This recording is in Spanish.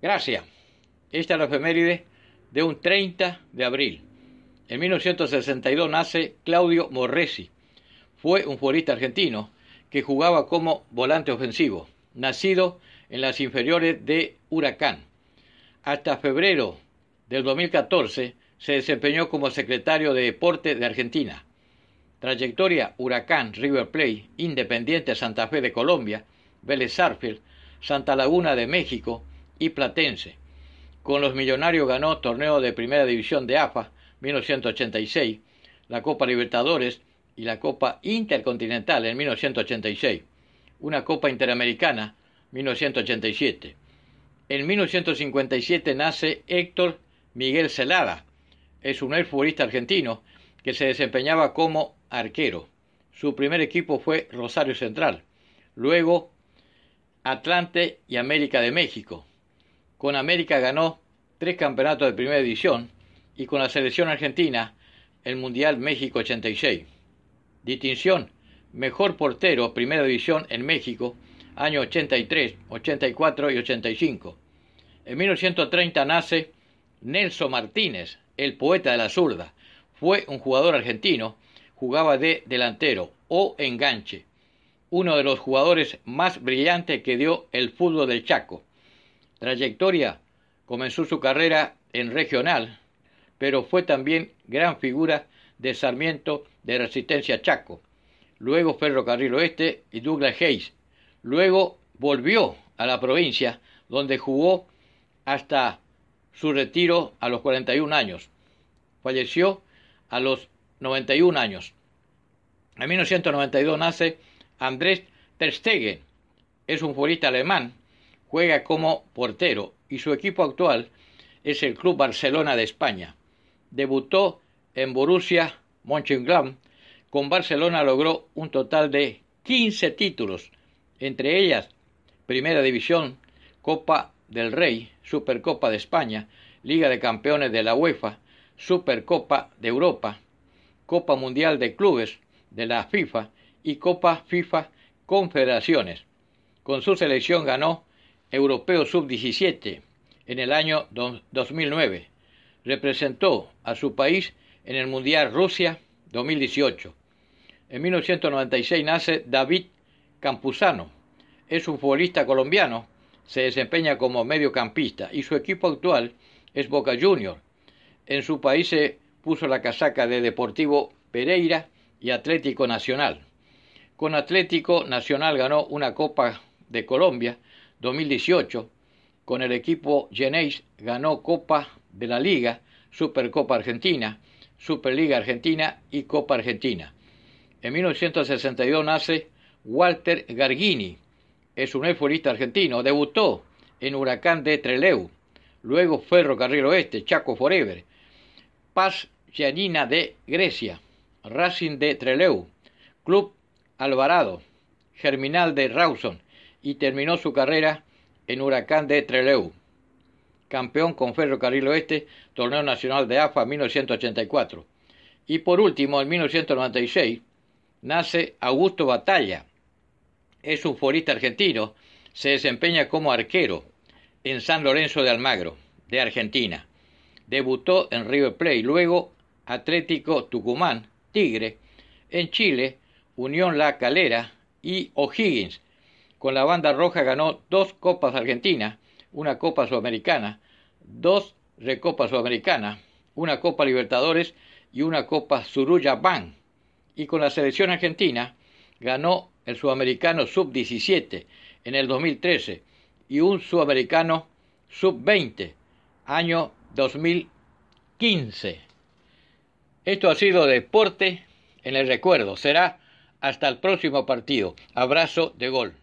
Gracias. Esta es la efeméride de un 30 de abril. En 1962 nace Claudio Morresi. Fue un futbolista argentino que jugaba como volante ofensivo, nacido en las inferiores de Huracán. Hasta febrero del 2014 se desempeñó como secretario de Deporte de Argentina. Trayectoria Huracán, River Plate, Independiente Santa Fe de Colombia, Vélez Sarfield, Santa Laguna de México, y Platense. Con los Millonarios ganó torneo de Primera División de AFA 1986, la Copa Libertadores y la Copa Intercontinental en 1986, una Copa Interamericana 1987. En 1957 nace Héctor Miguel Celada, es un exfutbolista futbolista argentino que se desempeñaba como arquero. Su primer equipo fue Rosario Central, luego Atlante y América de México. Con América ganó tres campeonatos de primera división y con la selección argentina el Mundial México 86. Distinción, mejor portero primera división en México, años 83, 84 y 85. En 1930 nace Nelson Martínez, el poeta de la zurda. Fue un jugador argentino, jugaba de delantero o enganche, uno de los jugadores más brillantes que dio el fútbol del Chaco trayectoria comenzó su carrera en regional, pero fue también gran figura de Sarmiento de Resistencia Chaco, luego Ferrocarril Oeste y Douglas Hayes. Luego volvió a la provincia, donde jugó hasta su retiro a los 41 años. Falleció a los 91 años. En 1992 nace Andrés Terstege, Es un futbolista alemán Juega como portero y su equipo actual es el Club Barcelona de España. Debutó en Borussia Mönchengladbach. Con Barcelona logró un total de 15 títulos, entre ellas Primera División, Copa del Rey, Supercopa de España, Liga de Campeones de la UEFA, Supercopa de Europa, Copa Mundial de Clubes de la FIFA y Copa FIFA Confederaciones. Con su selección ganó Europeo Sub-17 en el año 2009. Representó a su país en el Mundial Rusia 2018. En 1996 nace David Campuzano. Es un futbolista colombiano, se desempeña como mediocampista y su equipo actual es Boca Juniors. En su país se puso la casaca de Deportivo Pereira y Atlético Nacional. Con Atlético Nacional ganó una Copa de Colombia 2018, con el equipo Geneis ganó Copa de la Liga, Supercopa Argentina, Superliga Argentina y Copa Argentina. En 1962 nace Walter Gargini, es un futbolista argentino, debutó en Huracán de Trelew, luego Ferrocarril Oeste, Chaco Forever, Paz Giannina de Grecia, Racing de Trelew, Club Alvarado, Germinal de Rawson, y terminó su carrera en Huracán de Trelew, campeón con Ferrocarril Oeste, Torneo Nacional de AFA 1984. Y por último, en 1996, nace Augusto Batalla. Es un futbolista argentino, se desempeña como arquero en San Lorenzo de Almagro, de Argentina. Debutó en River Plate, luego Atlético Tucumán, Tigre, en Chile, Unión La Calera y O'Higgins, con la banda roja ganó dos Copas Argentinas, una Copa Sudamericana, dos Recopas Sudamericanas, una Copa Libertadores y una Copa Suruya Ban. Y con la selección argentina ganó el Sudamericano Sub-17 en el 2013 y un Sudamericano Sub-20 año 2015. Esto ha sido Deporte en el Recuerdo. Será hasta el próximo partido. Abrazo de gol.